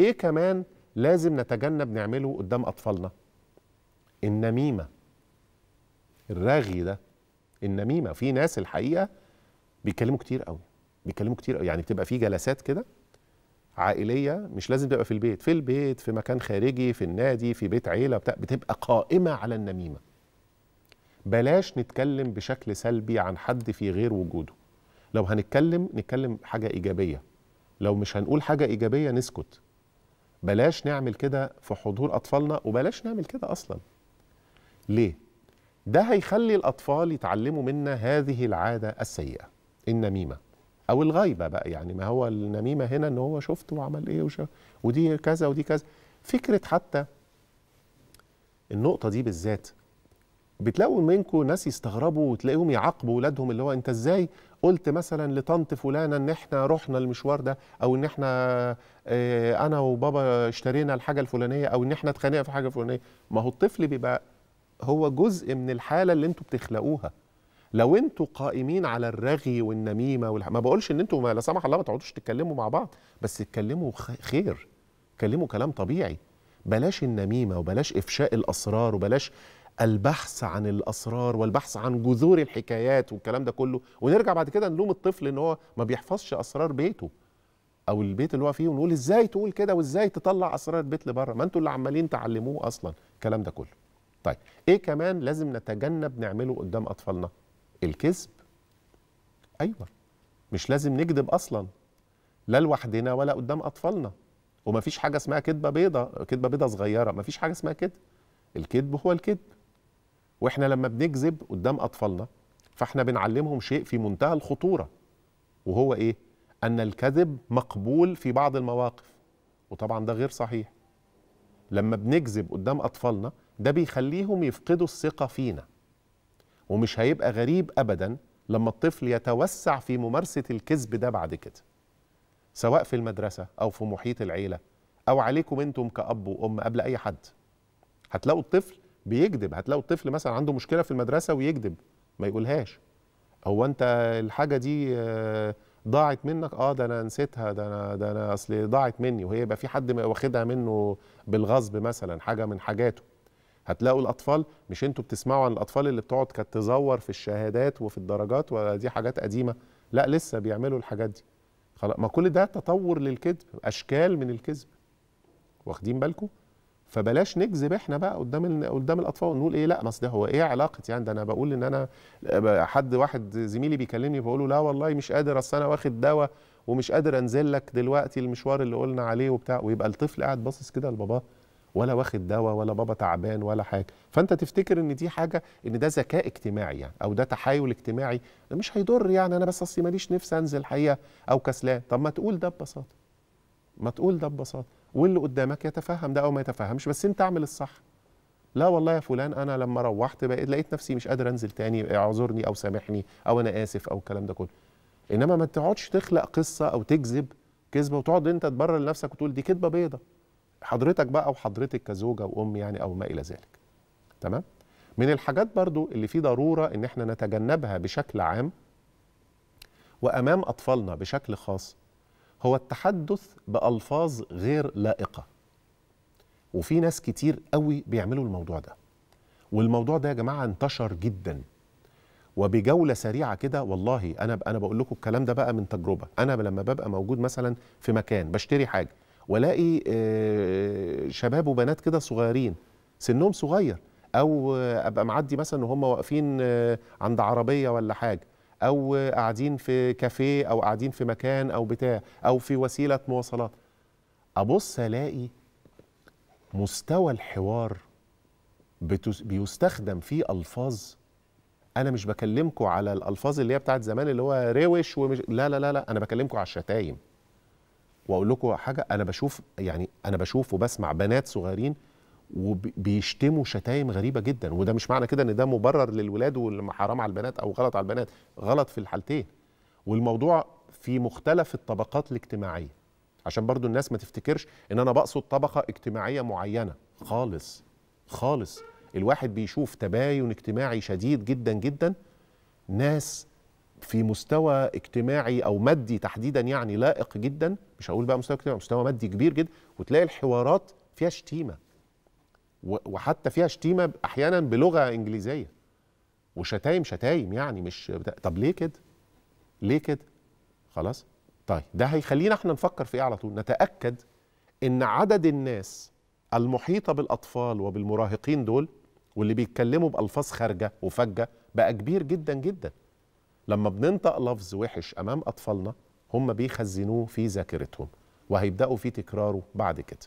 ايه كمان لازم نتجنب نعمله قدام اطفالنا النميمه الرغي ده النميمه في ناس الحقيقه بيتكلموا كتير قوي بيتكلموا كتير قوي يعني بتبقى في جلسات كده عائليه مش لازم تبقى في البيت في البيت في مكان خارجي في النادي في بيت عيله بتاع بتبقى قائمه على النميمه بلاش نتكلم بشكل سلبي عن حد في غير وجوده لو هنتكلم نتكلم حاجه ايجابيه لو مش هنقول حاجه ايجابيه نسكت بلاش نعمل كده في حضور اطفالنا وبلاش نعمل كده اصلا ليه ده هيخلي الاطفال يتعلموا منا هذه العاده السيئه النميمه او الغيبه بقى يعني ما هو النميمه هنا ان هو شفت وعمل ايه وشف ودي كذا ودي كذا فكره حتى النقطه دي بالذات بتلاقوا منكم ناس يستغربوا وتلاقيهم يعاقبوا ولادهم اللي هو انت ازاي قلت مثلا لطنط فلانه ان احنا رحنا المشوار ده او ان احنا اه انا وبابا اشترينا الحاجه الفلانيه او ان احنا اتخانقنا في حاجه فلانيه ما هو الطفل بيبقى هو جزء من الحاله اللي انتوا بتخلقوها لو انتوا قائمين على الرغي والنميمه والح... ما بقولش ان انتوا لا سمح الله ما تقعدوش تتكلموا مع بعض بس اتكلموا خير اتكلموا كلام طبيعي بلاش النميمه وبلاش افشاء الاسرار وبلاش البحث عن الاسرار والبحث عن جذور الحكايات والكلام ده كله ونرجع بعد كده نلوم الطفل ان هو ما بيحفظش اسرار بيته او البيت اللي هو فيه ونقول ازاي تقول كده وازاي تطلع اسرار البيت لبره ما انتوا اللي عمالين تعلموه اصلا الكلام ده كله طيب ايه كمان لازم نتجنب نعمله قدام اطفالنا الكذب ايوه مش لازم نكذب اصلا لا لوحدنا ولا قدام اطفالنا ومفيش حاجه اسمها كذبه بيضه كذبه بيضه صغيره مفيش حاجه اسمها كده الكذب هو الكذب واحنا لما بنكذب قدام اطفالنا فاحنا بنعلمهم شيء في منتهى الخطوره وهو ايه ان الكذب مقبول في بعض المواقف وطبعا ده غير صحيح لما بنكذب قدام اطفالنا ده بيخليهم يفقدوا الثقه فينا ومش هيبقى غريب ابدا لما الطفل يتوسع في ممارسه الكذب ده بعد كده سواء في المدرسه او في محيط العيله او عليكم انتم كاب وام قبل اي حد هتلاقوا الطفل بيكذب هتلاقوا الطفل مثلا عنده مشكله في المدرسه ويكذب ما يقولهاش هو انت الحاجه دي آه، ضاعت منك اه ده انا نسيتها ده انا ده انا اصل ضاعت مني وهي يبقى في حد واخدها منه بالغصب مثلا حاجه من حاجاته هتلاقوا الاطفال مش انتوا بتسمعوا عن الاطفال اللي بتقعد كانت تزور في الشهادات وفي الدرجات ودي حاجات قديمه لا لسه بيعملوا الحاجات دي خلاص ما كل ده تطور للكذب اشكال من الكذب واخدين بالكم فبلاش نكذب احنا بقى قدام قدام الاطفال ونقول ايه لا ما ده هو ايه علاقه يعني ده انا بقول ان انا حد واحد زميلي بيكلمني بقول له لا والله مش قادر اصل انا واخد دواء ومش قادر انزل لك دلوقتي المشوار اللي قلنا عليه وبتاع ويبقى الطفل قاعد باصص كده لباباه ولا واخد دواء ولا بابا تعبان ولا حاجه فانت تفتكر ان دي حاجه ان ده ذكاء اجتماعي يعني او ده تحايل اجتماعي مش هيضر يعني انا بس اصلي ماليش نفس انزل حقيقه او كسلان طب ما تقول ده ببساطه ما تقول ده ببساطه واللي قدامك يتفهم ده او ما يتفهمش بس انت اعمل الصح لا والله يا فلان انا لما روحت بقيت لقيت نفسي مش قادر انزل تاني اعذرني او سامحني او انا اسف او الكلام ده كله انما ما تقعدش تخلق قصه او تكذب كذبه وتقعد انت تبرر لنفسك وتقول دي كذبه بيضه حضرتك بقى وحضرتك كزوجه وام يعني او ما الى ذلك تمام من الحاجات برضو اللي في ضروره ان احنا نتجنبها بشكل عام وامام اطفالنا بشكل خاص هو التحدث بألفاظ غير لائقة وفي ناس كتير قوي بيعملوا الموضوع ده والموضوع ده يا جماعة انتشر جدا وبجولة سريعة كده والله أنا أنا بقول لكم الكلام ده بقى من تجربة أنا لما ببقى موجود مثلا في مكان بشتري حاجة والاقي شباب وبنات كده صغيرين سنهم صغير أو أبقى معدي مثلا وهم واقفين عند عربية ولا حاجة او قاعدين في كافيه او قاعدين في مكان او بتاع او في وسيله مواصلات ابص الاقي مستوى الحوار بيستخدم فيه الفاظ انا مش بكلمكم على الالفاظ اللي هي بتاعت زمان اللي هو روش ومش لا لا لا لا انا بكلمكم على الشتايم واقول لكم حاجه انا بشوف يعني انا بشوف وبسمع بنات صغيرين وبيشتموا شتايم غريبه جدا وده مش معنى كده ان ده مبرر للولاد وحرام على البنات او غلط على البنات غلط في الحالتين والموضوع في مختلف الطبقات الاجتماعيه عشان برضو الناس ما تفتكرش ان انا بقصد طبقه اجتماعيه معينه خالص خالص الواحد بيشوف تباين اجتماعي شديد جدا جدا ناس في مستوى اجتماعي او مادي تحديدا يعني لائق جدا مش هقول بقى مستوى اجتماعي مستوى مادي كبير جدا وتلاقي الحوارات فيها شتيمه وحتى فيها شتيمه احيانا بلغه انجليزيه وشتايم شتايم يعني مش طب ليه كده؟ ليه كده؟ خلاص؟ طيب ده هيخلينا احنا نفكر في ايه على طول؟ نتاكد ان عدد الناس المحيطه بالاطفال وبالمراهقين دول واللي بيتكلموا بالفاظ خارجه وفجه بقى كبير جدا جدا. لما بننطق لفظ وحش امام اطفالنا هم بيخزنوه في ذاكرتهم وهيبداوا في تكراره بعد كده.